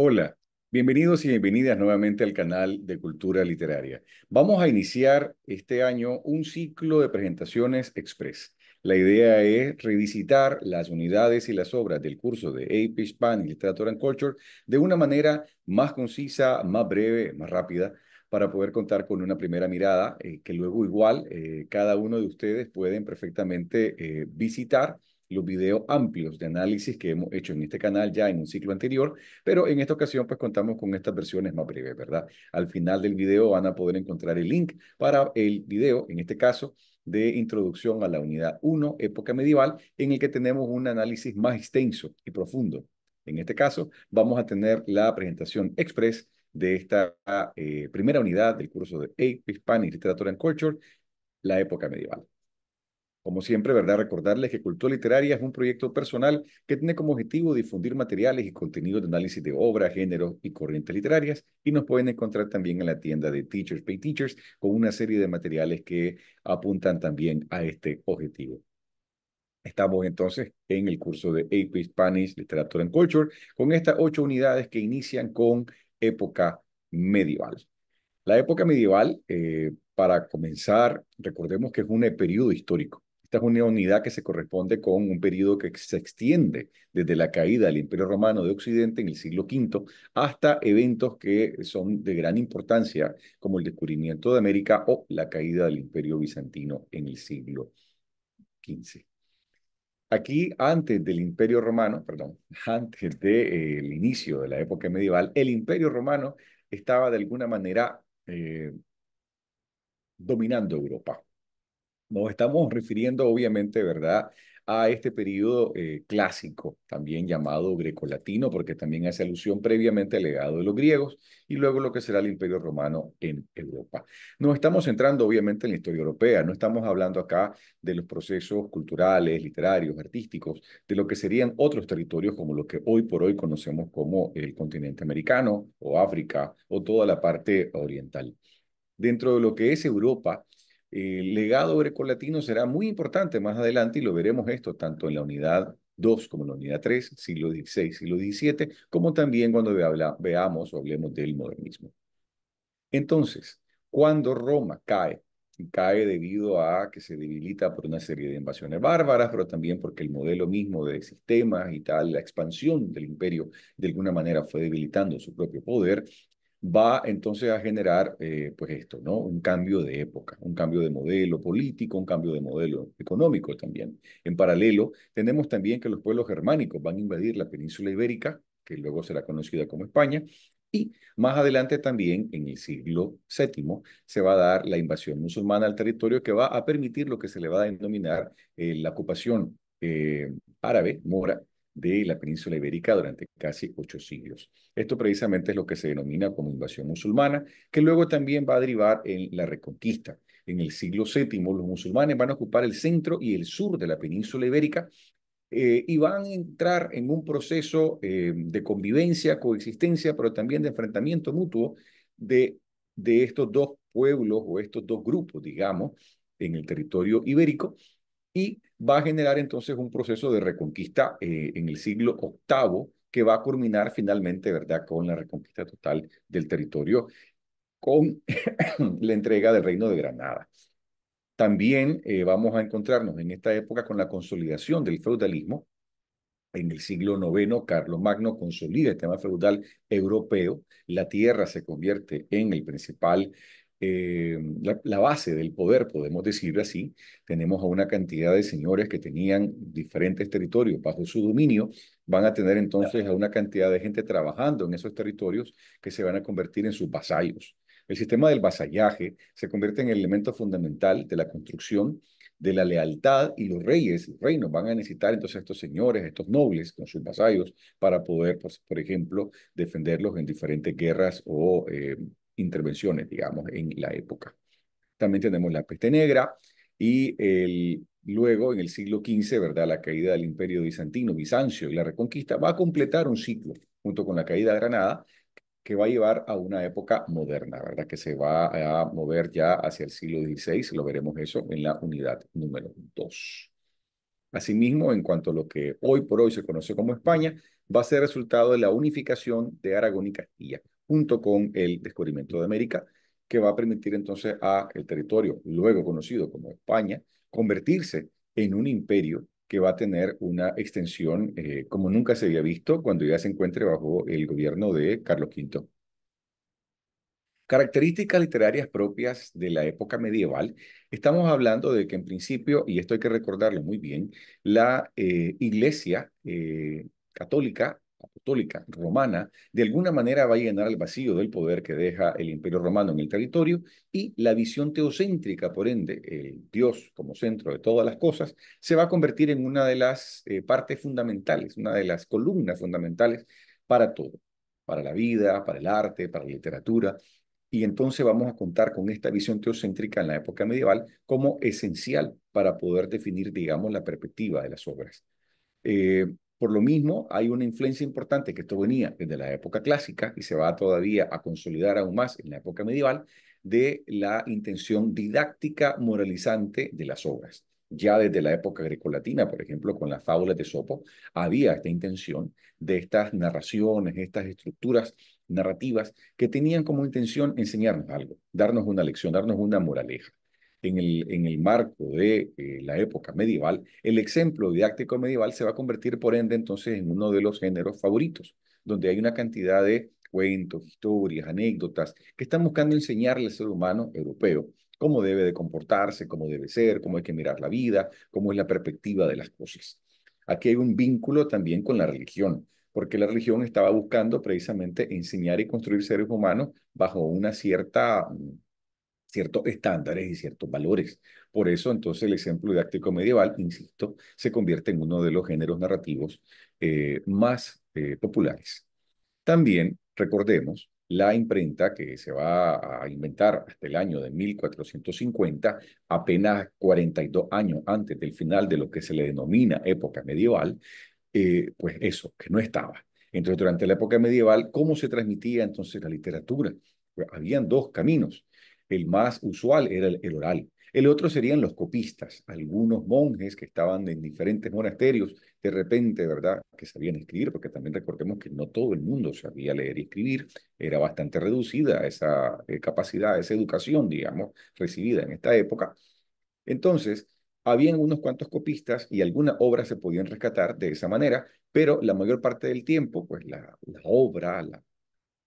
Hola, bienvenidos y bienvenidas nuevamente al canal de Cultura Literaria. Vamos a iniciar este año un ciclo de presentaciones express. La idea es revisitar las unidades y las obras del curso de AP Spanish Literature and Culture de una manera más concisa, más breve, más rápida, para poder contar con una primera mirada eh, que luego igual eh, cada uno de ustedes pueden perfectamente eh, visitar los videos amplios de análisis que hemos hecho en este canal ya en un ciclo anterior, pero en esta ocasión pues contamos con estas versiones más breves, ¿verdad? Al final del video van a poder encontrar el link para el video, en este caso, de introducción a la unidad 1, época medieval, en el que tenemos un análisis más extenso y profundo. En este caso, vamos a tener la presentación express de esta eh, primera unidad del curso de Hispanic Literature and Culture, la época medieval. Como siempre, ¿verdad? Recordarles que Cultura Literaria es un proyecto personal que tiene como objetivo difundir materiales y contenidos de análisis de obras, géneros y corrientes literarias. Y nos pueden encontrar también en la tienda de Teachers Pay Teachers con una serie de materiales que apuntan también a este objetivo. Estamos entonces en el curso de AP Spanish Literature and Culture con estas ocho unidades que inician con época medieval. La época medieval, eh, para comenzar, recordemos que es un periodo histórico esta es una unidad que se corresponde con un periodo que se extiende desde la caída del Imperio Romano de Occidente en el siglo V hasta eventos que son de gran importancia, como el descubrimiento de América o la caída del Imperio Bizantino en el siglo XV. Aquí, antes del Imperio Romano, perdón, antes del eh, inicio de la época medieval, el Imperio Romano estaba de alguna manera eh, dominando Europa. Nos estamos refiriendo obviamente, ¿verdad?, a este periodo eh, clásico, también llamado grecolatino, porque también hace alusión previamente al legado de los griegos y luego lo que será el imperio romano en Europa. Nos estamos centrando obviamente en la historia europea, no estamos hablando acá de los procesos culturales, literarios, artísticos, de lo que serían otros territorios como lo que hoy por hoy conocemos como el continente americano o África o toda la parte oriental. Dentro de lo que es Europa, el legado grecolatino será muy importante más adelante y lo veremos esto tanto en la unidad 2 como en la unidad 3, siglo XVI, siglo XVII, como también cuando veamos o hablemos del modernismo. Entonces, cuando Roma cae, cae debido a que se debilita por una serie de invasiones bárbaras, pero también porque el modelo mismo de sistemas y tal, la expansión del imperio de alguna manera fue debilitando su propio poder, va entonces a generar, eh, pues esto, ¿no? Un cambio de época, un cambio de modelo político, un cambio de modelo económico también. En paralelo, tenemos también que los pueblos germánicos van a invadir la península ibérica, que luego será conocida como España, y más adelante también, en el siglo VII, se va a dar la invasión musulmana al territorio que va a permitir lo que se le va a denominar eh, la ocupación eh, árabe, mora, de la península ibérica durante casi ocho siglos. Esto precisamente es lo que se denomina como invasión musulmana, que luego también va a derivar en la reconquista. En el siglo VII, los musulmanes van a ocupar el centro y el sur de la península ibérica eh, y van a entrar en un proceso eh, de convivencia, coexistencia, pero también de enfrentamiento mutuo de, de estos dos pueblos o estos dos grupos, digamos, en el territorio ibérico. Y va a generar entonces un proceso de reconquista eh, en el siglo VIII que va a culminar finalmente, ¿verdad?, con la reconquista total del territorio, con la entrega del reino de Granada. También eh, vamos a encontrarnos en esta época con la consolidación del feudalismo. En el siglo IX, Carlos Magno consolida el tema feudal europeo. La tierra se convierte en el principal eh, la, base del poder, podemos decir así, tenemos a una cantidad de señores que tenían diferentes territorios bajo su dominio, van a tener entonces a una cantidad de gente trabajando en esos territorios que se van a convertir en sus vasallos. El sistema del vasallaje se convierte en el elemento fundamental de la construcción de la lealtad y los reyes, reinos, van a necesitar entonces a estos señores, estos nobles con sus vasallos para poder, por ejemplo, defenderlos en diferentes guerras o eh, intervenciones, digamos, en la época. También tenemos la peste negra y luego en el siglo XV, ¿verdad? La caída del imperio bizantino, Bizancio y la reconquista va a completar un ciclo junto con la caída de Granada que va a llevar a una época moderna, ¿verdad? Que se va a mover ya hacia el siglo XVI, lo veremos eso en la unidad número 2. Asimismo, en cuanto a lo que hoy por hoy se conoce como España, va a ser resultado de la unificación de Aragón y Castilla, junto con el descubrimiento de América, que va a permitir entonces a el territorio luego conocido como España convertirse en un imperio que va a tener una extensión eh, como nunca se había visto cuando ya se encuentre bajo el gobierno de Carlos V. Características literarias propias de la época medieval. Estamos hablando de que en principio, y esto hay que recordarlo muy bien, la eh, iglesia eh, católica romana de alguna manera va a llenar el vacío del poder que deja el imperio romano en el territorio y la visión teocéntrica, por ende, el Dios como centro de todas las cosas, se va a convertir en una de las eh, partes fundamentales, una de las columnas fundamentales para todo, para la vida, para el arte, para la literatura. Y entonces vamos a contar con esta visión teocéntrica en la época medieval como esencial para poder definir, digamos, la perspectiva de las obras. Eh, por lo mismo, hay una influencia importante que esto venía desde la época clásica y se va todavía a consolidar aún más en la época medieval de la intención didáctica moralizante de las obras. Ya desde la época grecolatina, por ejemplo, con las fábulas de Sopo, había esta intención de estas narraciones, estas estructuras narrativas que tenían como intención enseñarnos algo, darnos una lección, darnos una moraleja en el, en el marco de eh, la época medieval, el ejemplo didáctico medieval se va a convertir, por ende, entonces en uno de los géneros favoritos, donde hay una cantidad de cuentos, historias, anécdotas que están buscando enseñarle al ser humano europeo cómo debe de comportarse, cómo debe ser, cómo hay que mirar la vida, cómo es la perspectiva de las cosas. Aquí hay un vínculo también con la religión, porque la religión estaba buscando precisamente enseñar y construir seres humanos bajo una cierta mm, ciertos estándares y ciertos valores. Por eso, entonces, el ejemplo didáctico medieval, insisto, se convierte en uno de los géneros narrativos eh, más eh, populares. También recordemos la imprenta que se va a inventar hasta el año de 1450, apenas 42 años antes del final de lo que se le denomina época medieval, eh, pues eso, que no estaba. Entonces, durante la época medieval, ¿cómo se transmitía entonces la literatura? Pues, habían dos caminos. El más usual era el, oral. El otro serían los copistas, algunos monjes que estaban en diferentes monasterios, de repente, ¿verdad?, que sabían escribir, porque también recordemos que no todo el mundo sabía leer y escribir, era bastante reducida esa eh, capacidad, esa educación, digamos, recibida en esta época. Entonces, habían unos cuantos copistas y algunas obras se podían rescatar de esa manera, pero la mayor parte del tiempo, pues la, la obra, la,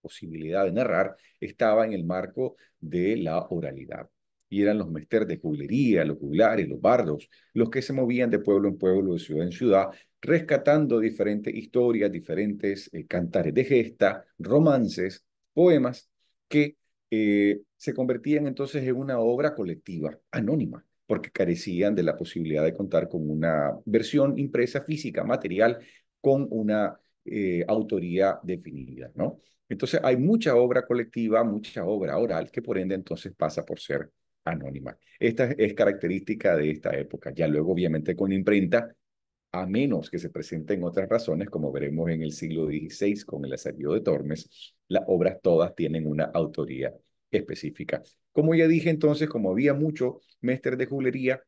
posibilidad de narrar estaba en el marco de la oralidad. Y eran los mestres de juglería, los juglares, los bardos, los que se movían de pueblo en pueblo, de ciudad en ciudad, rescatando diferentes historias, diferentes eh, cantares de gesta, romances, poemas, que eh, se convertían entonces en una obra colectiva, anónima, porque carecían de la posibilidad de contar con una versión impresa física, material, con una eh, autoría definida, ¿no? Entonces hay mucha obra colectiva, mucha obra oral que por ende entonces pasa por ser anónima. Esta es característica de esta época. Ya luego obviamente con imprenta, a menos que se presenten otras razones, como veremos en el siglo XVI con el asedio de Tormes, las obras todas tienen una autoría específica. Como ya dije entonces, como había mucho mestre de juglería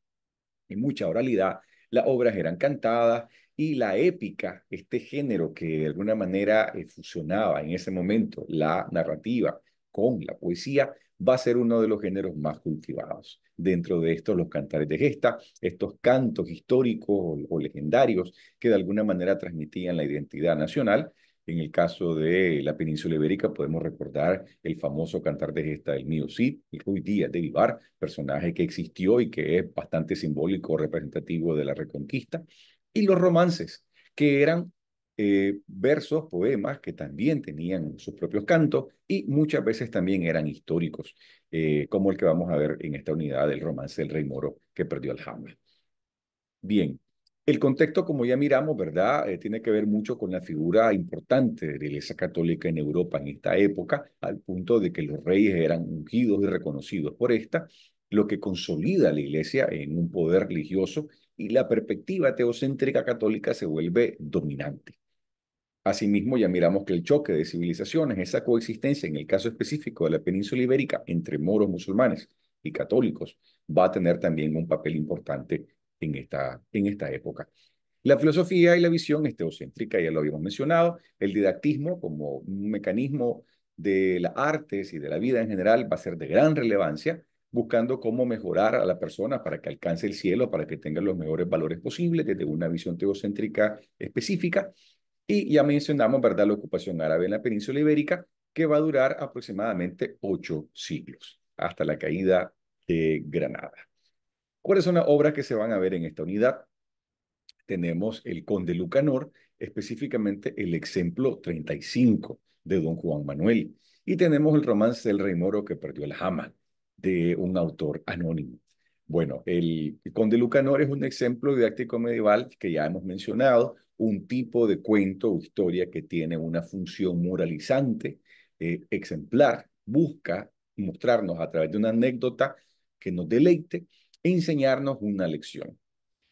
y mucha oralidad, las obras eran cantadas y la épica, este género que de alguna manera eh, fusionaba en ese momento la narrativa con la poesía, va a ser uno de los géneros más cultivados. Dentro de estos, los cantares de gesta, estos cantos históricos o, legendarios que de alguna manera transmitían la identidad nacional. En el caso de la península ibérica, podemos recordar el famoso cantar de gesta del Mio Cid el hoy Díaz de Vivar, personaje que existió y que es bastante simbólico, representativo de la reconquista y los romances, que eran eh, versos, poemas que también tenían sus propios cantos y muchas veces también eran históricos, eh, como el que vamos a ver en esta unidad del romance del rey moro que perdió al Hamlet. Bien, el contexto, como ya miramos, ¿verdad? Eh, tiene que ver mucho con la figura importante de la Iglesia Católica en Europa en esta época, al punto de que los reyes eran ungidos y reconocidos por esta, lo que consolida a la Iglesia en un poder religioso y la perspectiva teocéntrica católica se vuelve dominante. Asimismo, ya miramos que el choque de civilizaciones, esa coexistencia en el caso específico de la península ibérica entre moros musulmanes y católicos, va a tener también un papel importante en esta, en esta época. La filosofía y la visión es teocéntrica, ya lo habíamos mencionado. El didactismo como un mecanismo de las artes y de la vida en general va a ser de gran relevancia buscando cómo mejorar a la persona para que alcance el cielo, para que tenga los mejores valores posibles desde una visión teocéntrica específica. Y ya mencionamos, ¿verdad?, la ocupación árabe en la península ibérica, que va a durar aproximadamente ocho siglos, hasta la caída de Granada. ¿Cuáles son las obras que se van a ver en esta unidad? Tenemos el Conde Lucanor, específicamente el ejemplo 35 de Don Juan Manuel, y tenemos el romance del rey moro que perdió el jama, de un autor anónimo. Bueno, el, Conde Lucanor es un ejemplo didáctico medieval que ya hemos mencionado, un tipo de cuento o historia que tiene una función moralizante, exemplar, eh, busca mostrarnos a través de una anécdota que nos deleite e enseñarnos una lección.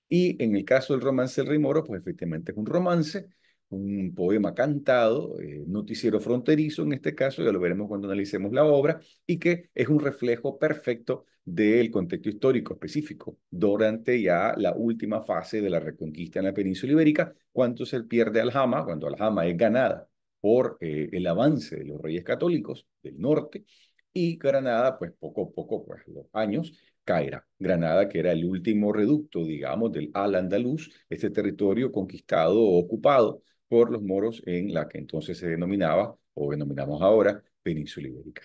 Y en el caso del romance del Rimoro, pues efectivamente es un romance un poema cantado, eh, noticiero fronterizo en este caso, ya lo veremos cuando analicemos la obra, y que es un reflejo perfecto del contexto histórico específico durante ya la última fase de la reconquista en la península ibérica, cuando se pierde Aljama, cuando Aljama es ganada por eh, el avance de los reyes católicos del norte, y Granada, pues poco a poco, pues los años, caerá. Granada, que era el último reducto, digamos, del al andaluz este territorio conquistado, o ocupado por los moros en la que entonces se denominaba, o denominamos ahora, península ibérica.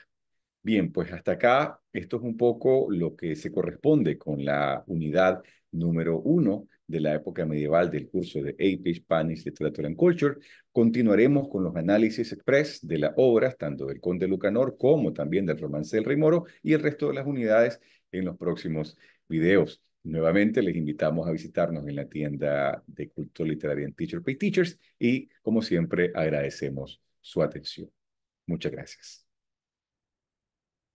Bien, pues hasta acá, esto es un poco lo que se corresponde con la unidad número uno de la época medieval del curso de AP Spanish Literature and Culture. Continuaremos con los análisis express de las obras, tanto del Conde Lucanor como también del Romance del Rey Moro y el resto de las unidades en los próximos videos. Nuevamente les invitamos a visitarnos en la tienda de Culto Literario en Teacher Pay Teachers y como siempre agradecemos su atención. Muchas gracias.